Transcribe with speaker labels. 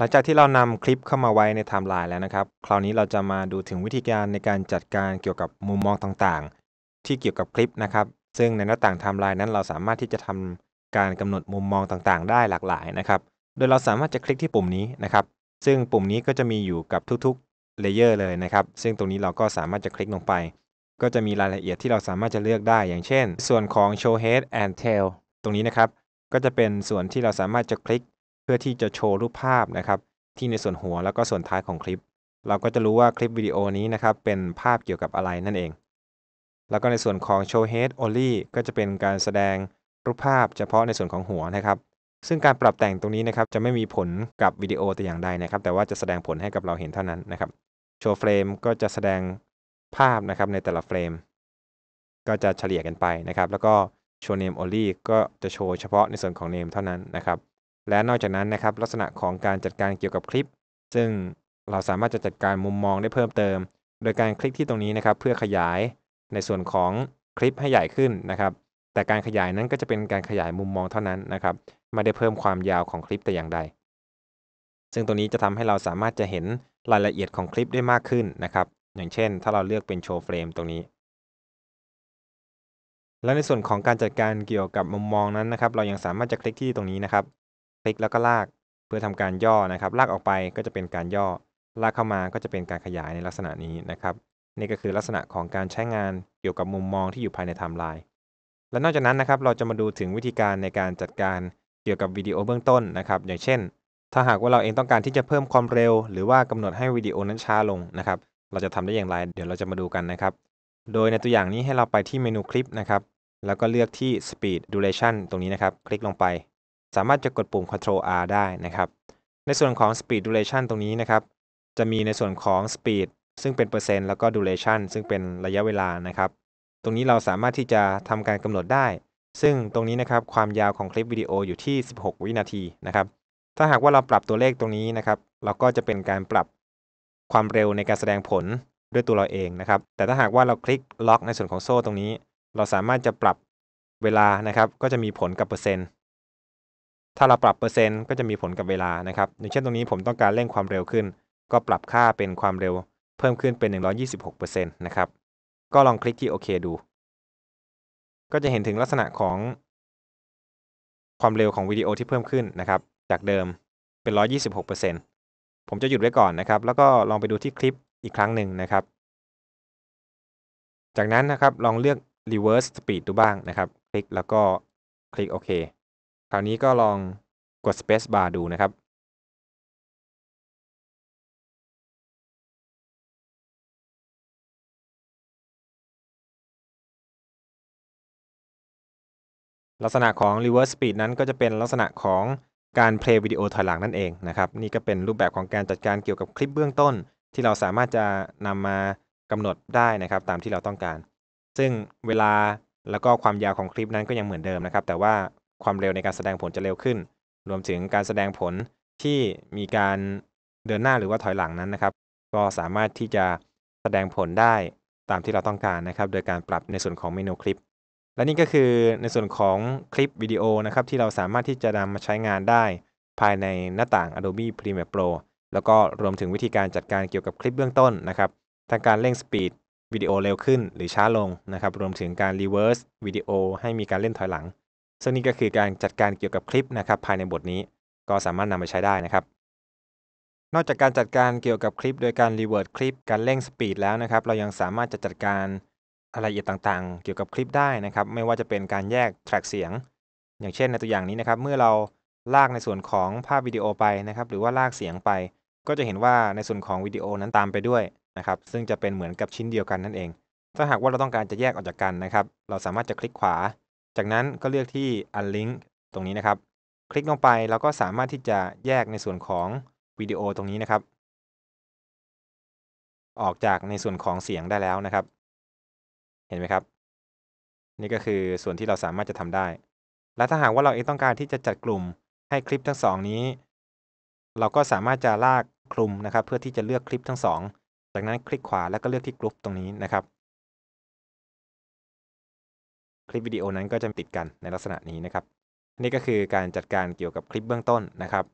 Speaker 1: หลังจากที่เรานำคลิปเข้ามาไว้ในไทม์ไลน์แล้วนะครับ คราวนี้เราจะมาดูถึงวิธีการในการจัดการเกี่ยวกับมุมมองต่างๆ ที่เกี่ยวกับคลิปนะครับ ซึ่งในหน้าต่างไทม์ไลน์นั้น เราสามารถที่จะทำการกำหนดมุมมองต่างๆ ได้หลากหลายนะครับ โดยเราสามารถจะคลิกที่ปุ่มนี้นะครับ ซึ่งปุ่มนี้ก็จะมีอยู่กับทุกๆเลเยอร์เลยนะครับ ซึ่งตรงนี้เราก็สามารถจะคลิกลงไป ก็จะมีรายละเอียดที่เราสามารถจะเลือกได้อย่างเช่น ส่วนของ show head and tail ตรงนี้นะครับ ก็จะเป็นส่วนที่เราสามารถจะคลิกพื่อที่จะโชว์รูปภาพนะครับที่ในส่วนหัวแล้วก็ส่วนท้ายของคลิป เราก็จะรู้ว่าคลิปวิดีโอนี้นะครับ เป็นภาพเกี่ยวกับอะไรนั่นเอง แล้วก็ในส่วนของ show head only ก็จะเป็นการแสดงรูปภาพเฉพาะในส่วนของหัวนะครับ ซึ่งการปรับแต่งตรงนี้นะครับ จะไม่มีผลกับวิดีโอแต่อย่างใดนะครับ แต่ว่าจะแสดงผลให้กับเราเห็นเท่านั้นนะครับ show frame ก็จะแสดงภาพนะครับในแต่ละเฟรม ก็จะเฉลี่ยกันไปนะครับ แล้วก็ show name only ก็จะโชว์เฉพาะในส่วนของ name เท่านั้นนะครับและนอกจากนั้นนะครับลักษณะของการจัดการเกี่ยวกับคลิป ซึ่งเราสามารถจะจัดการมุมมองได้เพิ่มเติม โดยการคลิกที่ตรงนี้นะครับเพื่อขยายในส่วนของคลิปให้ใหญ่ขึ้นนะครับ แต่การขยายนั้นก็จะเป็นการขยายมุมมองเท่านั้นนะครับไม่ได้เพิ่มความยาวของคลิปแต่อย่างใด ซึ่งตรงนี้จะทำให้เราสามารถจะเห็นรายละเอียดของคลิปได้มากขึ้นนะครับ อย่างเช่นถ้าเราเลือกเป็นโชว์เฟรมตรงนี้ และในส่วนของการจัดการเกี่ยวกับมุมมองนั้นนะครับ เรายังสามารถจะคลิกที่ตรงนี้นะครับคลิกแล้วก็ลากเพื่อทำการย่อนะครับลากออกไปก็จะเป็นการย่อ ลากเข้ามาก็จะเป็นการขยายในลักษณะนี้นะครับนี่ก็คือลักษณะของการใช้งานเกี่ยวกับมุมมองที่อยู่ภายในไทม์ไลน์และนอกจากนั้นนะครับเราจะมาดูถึงวิธีการในการจัดการเกี่ยวกับวิดีโอเบื้องต้นนะครับอย่างเช่น ถ้าหากว่าเราเองต้องการที่จะเพิ่มความเร็ว หรือว่ากำหนดให้วิดีโอนั้นช้าลงนะครับเราจะทำได้อย่างไร เดี๋ยวเราจะมาดูกันนะครับโดยในตัวอย่างนี้ให้เราไปที่เมนูคลิปนะครับ แล้วก็เลือกที่ speed duration ตรงนี้นะครับ คลิกลงไปสามารถจะกดปุ่ม Ctrl R ได้นะครับ ในส่วนของ Speed Duration ตรงนี้นะครับ จะมีในส่วนของ Speed ซึ่งเป็นเปอร์เซ็นต์แล้วก็ Duration ซึ่งเป็นระยะเวลานะครับ ตรงนี้เราสามารถที่จะทำการกำหนดได้ ซึ่งตรงนี้นะครับความยาวของคลิปวิดีโออยู่ที่ 16 วินาทีนะครับ ถ้าหากว่าเราปรับตัวเลขตรงนี้นะครับ เราก็จะเป็นการปรับความเร็วในการแสดงผลด้วยตัวเราเองนะครับ แต่ถ้าหากว่าเราคลิกล็อกในส่วนของโซ่ตรงนี้ เราสามารถจะปรับเวลานะครับ ก็จะมีผลกับเปอร์เซ็นต์ถ้าเราปรับเปอร์เซ็นต์ก็จะมีผลกับเวลานะครับอย่างเช่นตรงนี้ผมต้องการเร่งความเร็วขึ้น ก็ปรับค่าเป็นความเร็วเพิ่มขึ้นเป็น 126%นะครับก็ลองคลิกที่โอเคดู ก็จะเห็นถึงลักษณะของ ความเร็วของวิดีโอที่เพิ่มขึ้นนะครับ จากเดิมเป็น 126%ผมจะหยุดไว้ก่อนนะครับ แล้วก็ลองไปดูที่คลิปอีกครั้งหนึ่งนะครับ จากนั้นนะครับลองเลือก reverse speed ดูบ้างนะครับ คลิกแล้วก็คลิกโอเคคราวนี้ก็ลองกด Space Bar ดูนะครับ ลักษณะของ reverse speed นั้นก็จะเป็นลักษณะของการเพลย์วิดีโอถอยหลังนั่นเองนะครับ นี่ก็เป็นรูปแบบของการจัดการเกี่ยวกับคลิปเบื้องต้นที่เราสามารถจะนำมากำหนดได้นะครับตามที่เราต้องการ ซึ่งเวลาแล้วก็ความยาวของคลิปนั้นก็ยังเหมือนเดิมนะครับแต่ว่าความเร็วในการแสดงผลจะเร็วขึ้น รวมถึงการแสดงผลที่มีการเดินหน้าหรือว่าถอยหลังนั้นนะครับ ก็สามารถที่จะแสดงผลได้ตามที่เราต้องการนะครับ โดยการปรับในส่วนของเมนูคลิป และนี่ก็คือในส่วนของคลิปวิดีโอนะครับที่เราสามารถที่จะนำมาใช้งานได้ ภายในหน้าต่าง Adobe Premiere Pro แล้วก็รวมถึงวิธีการจัดการเกี่ยวกับคลิปเบื้องต้นนะครับ ทางการเร่งสปีดวิดีโอเร็วขึ้นหรือช้าลงนะครับ รวมถึงการรีเวิร์สวิดีโอให้มีการเล่นถอยหลังซึ่งนี่ก็คือการจัดการเกี่ยวกับคลิปนะครับภายในบทนี้ก็สามารถนำไปใช้ได้นะครับ นอกจากการจัดการเกี่ยวกับคลิปโดยการรีเวิร์ดคลิป การเร่งสปีดแล้วนะครับ เรายังสามารถจะจัดการรายละเอียดต่างๆ เกี่ยวกับคลิปได้นะครับ ไม่ว่าจะเป็นการแยกแทร็กเสียงอย่างเช่นในตัวอย่างนี้นะครับ เมื่อเราลากในส่วนของภาพวิดีโอไปนะครับหรือว่าลากเสียงไป ก็จะเห็นว่าในส่วนของวิดีโอนั้นตามไปด้วยนะครับซึ่งจะเป็นเหมือนกับชิ้นเดียวกันนั่นเอง ถ้าหากว่าเราต้องการจะแยกออกจากกันนะครับ เราสามารถจะคลิกขวาจากนั้นก็เลือกที่ unlink ตรงนี้นะครับ คลิกลงไปเราก็สามารถที่จะแยกในส่วนของวิดีโอตรงนี้นะครับ ออกจากในส่วนของเสียงได้แล้วนะครับ เห็นไหมครับ นี่ก็คือส่วนที่เราสามารถจะทำได้ และถ้าหากว่าเราเองต้องการที่จะจัดกลุ่มให้คลิปทั้งสองนี้ เราก็สามารถจะลากคลุมนะครับ เพื่อที่จะเลือกคลิปทั้งสองจากนั้นคลิกขวาแล้วก็เลือกที่กลุ่มตรงนี้นะครับคลิปวิดีโอนั้นก็จะติดกันในลักษณะนี้นะครับ นี่ก็คือการจัดการเกี่ยวกับคลิปเบื้องต้นนะครับ